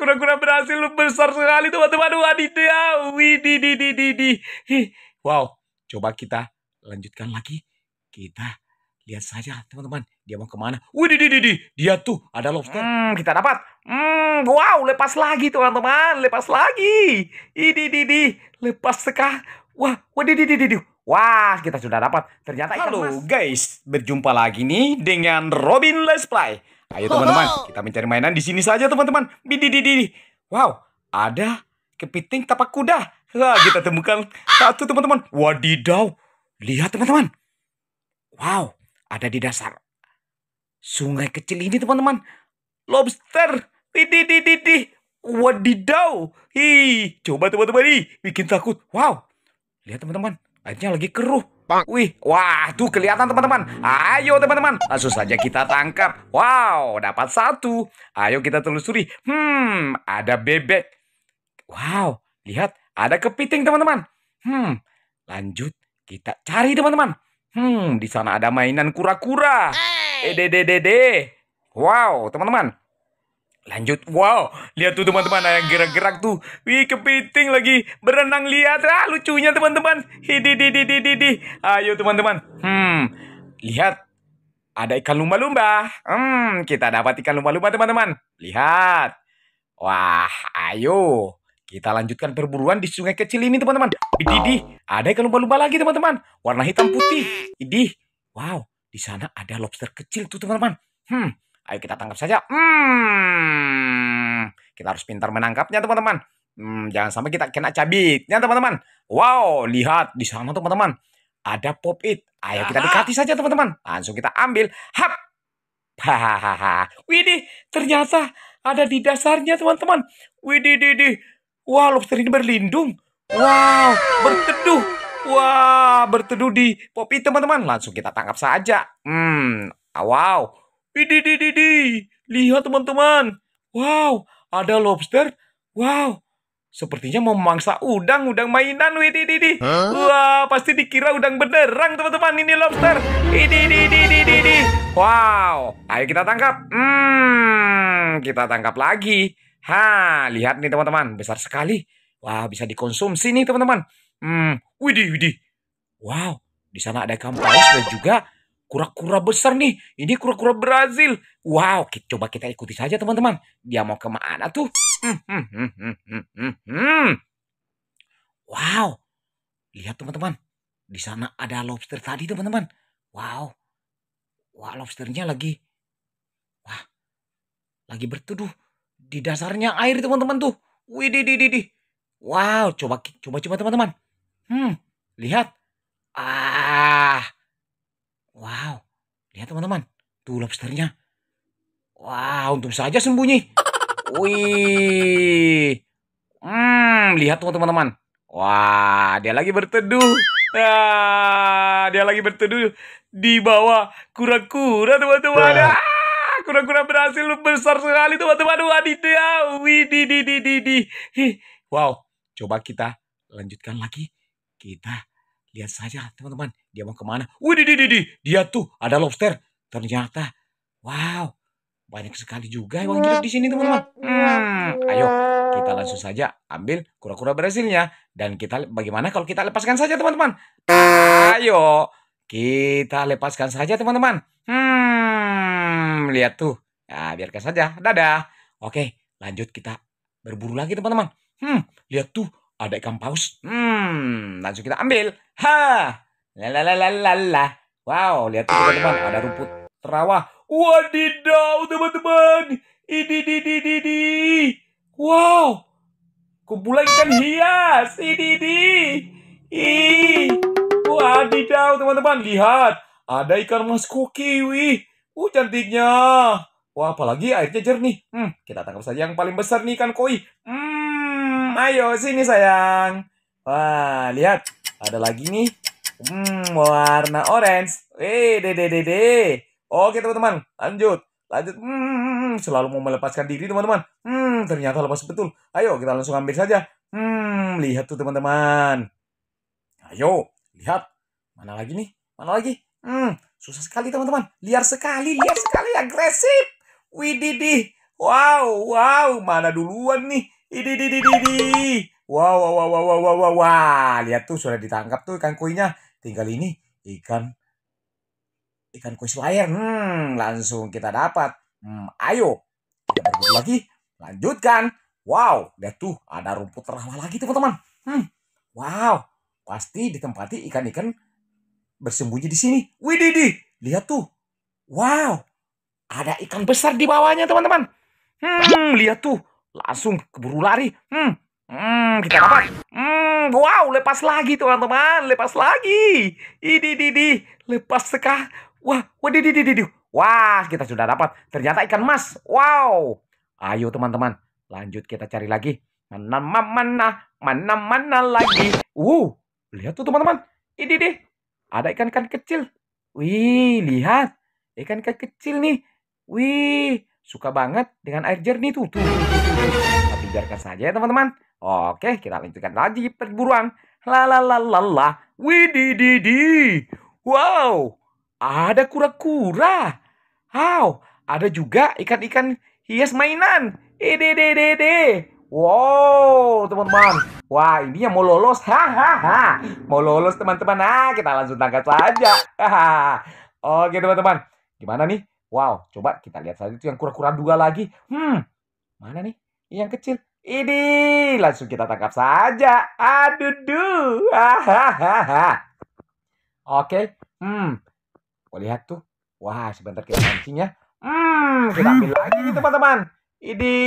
Kura-kura berhasil besar sekali teman-teman. Wadidaw. Widididididi. Wow. Coba kita lanjutkan lagi. Kita lihat saja teman-teman. Dia mau kemana. di Dia tuh ada lobster. Hmm, kita dapat. Hmm, wow. Lepas lagi teman-teman. Lepas lagi. di di Lepas sekah. Wah. di Wah, kita sudah dapat. Ternyata Halo guys, berjumpa lagi nih dengan Robin Let's Play. Ayo teman-teman, kita mencari mainan di sini saja teman-teman. Wow, ada kepiting tapak kuda. Wah, kita temukan satu teman-teman. Wadidaw. Lihat teman-teman. Wow, ada di dasar sungai kecil ini teman-teman. Lobster. Wadidaw. Hi, coba teman-teman nih, bikin takut. Wow. Lihat teman-teman, airnya lagi keruh. Pak. Wih, wah, tuh kelihatan teman-teman. Ayo teman-teman, langsung saja kita tangkap. Wow, dapat satu. Ayo kita telusuri. Hmm, ada bebek. Wow, lihat, ada kepiting teman-teman. Hmm, lanjut kita cari teman-teman. Hmm, di sana ada mainan kura-kura. dede. Eh, wow, teman-teman, lanjut wow lihat tuh teman-teman yang gerak-gerak tuh wih kepiting lagi berenang lihat ah lucunya teman-teman hididididididi ayo teman-teman hmm lihat ada ikan lumba-lumba hmm kita dapat ikan lumba-lumba teman-teman lihat wah ayo kita lanjutkan perburuan di sungai kecil ini teman-teman idih ada ikan lumba-lumba lagi teman-teman warna hitam putih idih wow di sana ada lobster kecil tuh teman-teman hmm Ayo kita tangkap saja. Hmm, kita harus pintar menangkapnya, teman-teman. Hmm, jangan sampai kita kena cabitnya, teman-teman. Wow, lihat di sana, teman-teman. Ada pop it. Ayo kita dekati saja, teman-teman. Langsung kita ambil. Hap. Hahaha. Widih, ternyata ada di dasarnya, teman-teman. Widih, didih. Wah, lobster ini berlindung. Wow, berteduh. Wah, berteduh di pop it, teman-teman. Langsung kita tangkap saja. Hmm, wow. Wididididi, lihat teman-teman. Wow, ada lobster. Wow, sepertinya mau memangsa udang, udang mainan. Widididi. Huh? Wah, pasti dikira udang beneran teman-teman. Ini lobster. Widididididi. Wow, ayo kita tangkap. Hmm, kita tangkap lagi. Ha, lihat nih teman-teman, besar sekali. Wah, bisa dikonsumsi nih teman-teman. Hmm, widih, widih. Wow, di sana ada kampus dan juga kura-kura besar nih. Ini kura-kura Brazil. Wow, kita, coba kita ikuti saja teman-teman. Dia mau kemana tuh? Hmm, hmm, hmm, wow, lihat teman-teman. Di sana ada lobster tadi teman-teman. Wow, wah lobsternya lagi, wah, lagi berteduh di dasarnya air teman-teman tuh. Wih, di, di, Wow, coba, coba, coba teman-teman. Hmm, lihat. Ah, Wow, lihat teman-teman. Tuh lobsternya. wow, untung saja sembunyi. Wih. Hmm, lihat tuh teman-teman. Wah, dia lagi berteduh. Ah, dia lagi berteduh di bawah kura-kura teman-teman. Ah kura-kura berhasil besar sekali teman-teman Wah wih, di, di, di, di, di. wow coba kita lanjutkan lagi kita Lihat saja teman-teman, dia mau kemana? Wih, di, di, di, dia tuh ada lobster. Ternyata, wow, banyak sekali juga yang hidup di sini teman-teman. Hmm, ayo kita langsung saja ambil kura-kura brazilnya dan kita bagaimana kalau kita lepaskan saja teman-teman? Ayo kita lepaskan saja teman-teman. Hmm, lihat tuh. Ya, biarkan saja. Dadah. Oke, lanjut kita berburu lagi teman-teman. Hmm, lihat tuh ada ikan paus. Hmm, langsung kita ambil. Ha! la. Wow, lihat tuh teman-teman, ada rumput terawah. Wadidaw, teman-teman. Ini, di, di, di, di. Wow, kumpulan ikan hias. Ini, di. I. Wadidaw, teman-teman. Lihat, ada ikan mas koki. Wih, uh, cantiknya. Wah, apalagi airnya jernih. Hmm, kita tangkap saja yang paling besar nih ikan koi. Hmm ayo sini sayang. Wah, lihat. Ada lagi nih. Hmm, warna orange. Eh, deh, deh, deh, deh. Oke, teman-teman. Lanjut. Lanjut. Hmm, selalu mau melepaskan diri, teman-teman. Hmm, ternyata lepas betul. Ayo, kita langsung ambil saja. Hmm, lihat tuh, teman-teman. Ayo, lihat. Mana lagi nih? Mana lagi? Hmm, susah sekali, teman-teman. Liar sekali, liar sekali. Agresif. Wididih. Wow, wow. Mana duluan nih? Idi, di, di, di, di. Wow, wow, wow, wow, wow, wow, wow. Lihat tuh sudah ditangkap tuh ikan kuinya. Tinggal ini ikan ikan kuis layar. Hmm, langsung kita dapat. Hmm, ayo kita berburu lagi. Lanjutkan. Wow, lihat tuh ada rumput rawa lagi teman-teman. Hmm, wow, pasti ditempati ikan-ikan bersembunyi di sini. Widih, lihat tuh. Wow, ada ikan besar di bawahnya teman-teman. Hmm, lihat tuh langsung keburu lari. Hmm, hmm kita dapat. Hmm, wow, lepas lagi teman-teman, lepas lagi. Ini, di, di, lepas sekah. Wah, wah, di, di, di, Wah, kita sudah dapat. Ternyata ikan mas. Wow. Ayo teman-teman, lanjut kita cari lagi. Mana, mana, mana, mana mana lagi. uh, lihat tuh teman-teman. Ini deh, ada ikan-ikan kecil. Wih, lihat. Ikan-ikan kecil nih. Wih, suka banget dengan air jernih tuh. tuh, tuh, tuh Tapi biarkan saja ya teman-teman. Oke, kita lanjutkan lagi perburuan. La la la la la. Widididi. Wow, ada kura-kura. Wow, ada juga ikan-ikan hias mainan. Ididididi. E, wow, teman-teman. Wah, ini yang mau lolos. Hahaha. mau lolos, teman-teman. Nah, kita langsung tangkap saja. Oke, teman-teman. Gimana nih? Wow, coba kita lihat saja itu yang kura-kura dua lagi. Hmm, mana nih? Yang kecil. Ini langsung kita tangkap saja. Aduh, duh. Hahaha. Oke. Hmm. Oh, lihat tuh. Wah, sebentar kita mancing ya. Hmm, kita ambil lagi nih teman-teman. Ini.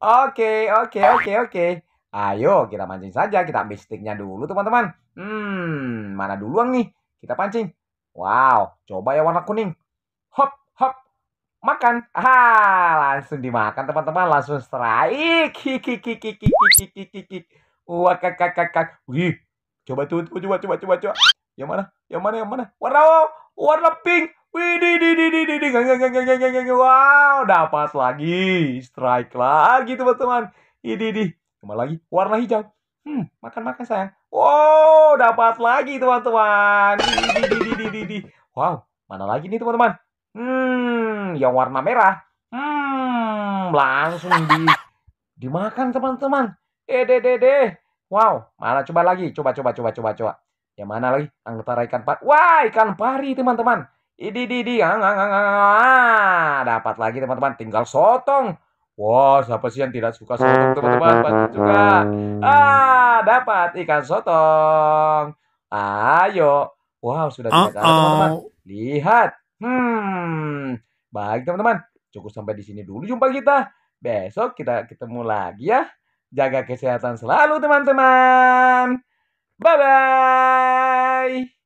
Oke, oke, oke, oke. Ayo kita mancing saja. Kita ambil sticknya dulu teman-teman. Hmm, mana duluan nih? Kita pancing. Wow, coba ya warna kuning hop makan ah langsung dimakan teman-teman langsung strike kiki wah kak kak kak wih coba tuh coba coba coba coba yang mana yang mana yang mana warna warna pink Wih, di, di, di, di, di, di, wow, dapat lagi, strike lagi teman-teman. Ini, di, kembali lagi, warna hijau. Hmm, makan makan sayang. Wow, dapat lagi teman-teman. Di, di, di, di, di, di, wow, mana lagi nih teman-teman? Hmm, yang warna merah. Hmm, langsung di dimakan teman-teman. Eh, deh, deh, deh. Wow, mana coba lagi? Coba, coba, coba, coba, coba. Yang mana lagi? Anggota ikan pari. Wah, ikan pari teman-teman. Idi, di, di. Ang, ang, ang, ang. Dapat lagi teman-teman. Tinggal sotong. Wah, wow, siapa sih yang tidak suka sotong teman-teman? Bantu juga. Ah, dapat ikan sotong. Ayo. Wow, sudah tidak uh -oh. teman-teman. Lihat. Hmm, baik teman-teman. Cukup sampai di sini dulu jumpa kita. Besok kita ketemu lagi ya. Jaga kesehatan selalu teman-teman. Bye-bye.